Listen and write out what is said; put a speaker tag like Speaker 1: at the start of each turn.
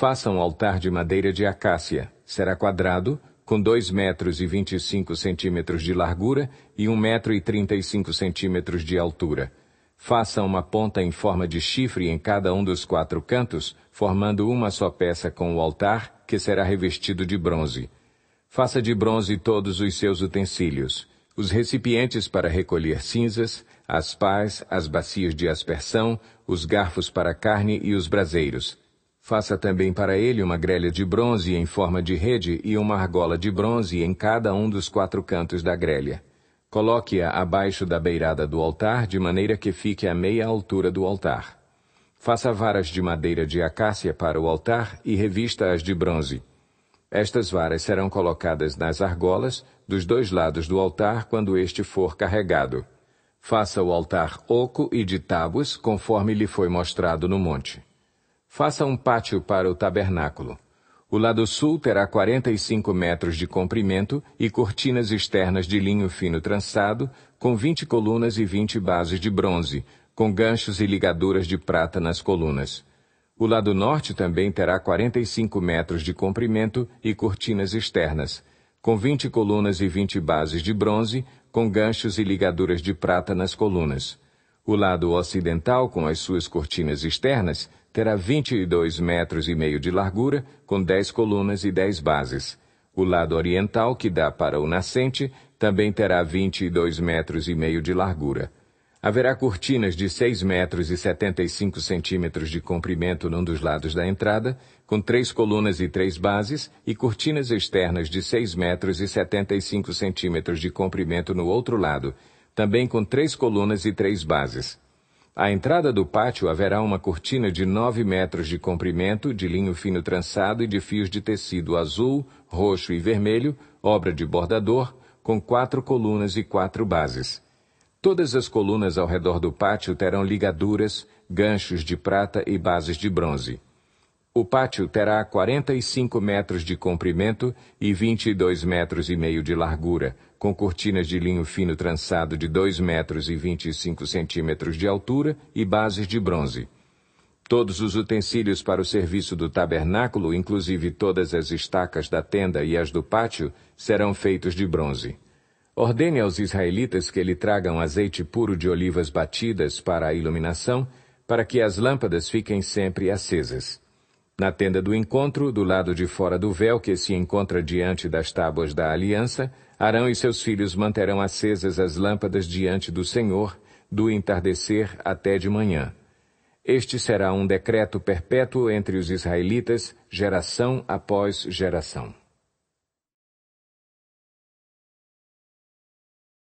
Speaker 1: Faça um altar de madeira de acácia. Será quadrado, com 2 metros e 25 centímetros de largura e 1 metro e 35 centímetros de altura. Faça uma ponta em forma de chifre em cada um dos quatro cantos, formando uma só peça com o altar, que será revestido de bronze. Faça de bronze todos os seus utensílios, os recipientes para recolher cinzas, as pás, as bacias de aspersão, os garfos para carne e os braseiros. Faça também para ele uma grelha de bronze em forma de rede e uma argola de bronze em cada um dos quatro cantos da grelha. Coloque-a abaixo da beirada do altar, de maneira que fique à meia altura do altar. Faça varas de madeira de acácia para o altar e revista-as de bronze. Estas varas serão colocadas nas argolas dos dois lados do altar quando este for carregado. Faça o altar oco e de tábuas, conforme lhe foi mostrado no monte. Faça um pátio para o tabernáculo. O lado sul terá 45 metros de comprimento e cortinas externas de linho fino trançado, com 20 colunas e 20 bases de bronze, com ganchos e ligaduras de prata nas colunas. O lado norte também terá 45 metros de comprimento e cortinas externas, com 20 colunas e 20 bases de bronze, com ganchos e ligaduras de prata nas colunas. O lado ocidental, com as suas cortinas externas, terá 22 metros e meio de largura, com 10 colunas e 10 bases. O lado oriental, que dá para o nascente, também terá 22 metros e meio de largura. Haverá cortinas de 6 metros e 75 centímetros de comprimento num dos lados da entrada, com três colunas e três bases, e cortinas externas de 6 metros e 75 centímetros de comprimento no outro lado, também com três colunas e três bases. À entrada do pátio haverá uma cortina de 9 metros de comprimento, de linho fino trançado e de fios de tecido azul, roxo e vermelho, obra de bordador, com quatro colunas e quatro bases. Todas as colunas ao redor do pátio terão ligaduras, ganchos de prata e bases de bronze. O pátio terá 45 metros de comprimento e 22 metros e meio de largura, com cortinas de linho fino trançado de 2 metros e 25 centímetros de altura e bases de bronze. Todos os utensílios para o serviço do tabernáculo, inclusive todas as estacas da tenda e as do pátio, serão feitos de bronze. Ordene aos israelitas que lhe tragam azeite puro de olivas batidas para a iluminação, para que as lâmpadas fiquem sempre acesas. Na tenda do encontro, do lado de fora do véu que se encontra diante das tábuas da aliança, Arão e seus filhos manterão acesas as lâmpadas diante do Senhor, do entardecer até de manhã. Este será um decreto perpétuo entre os israelitas, geração após geração.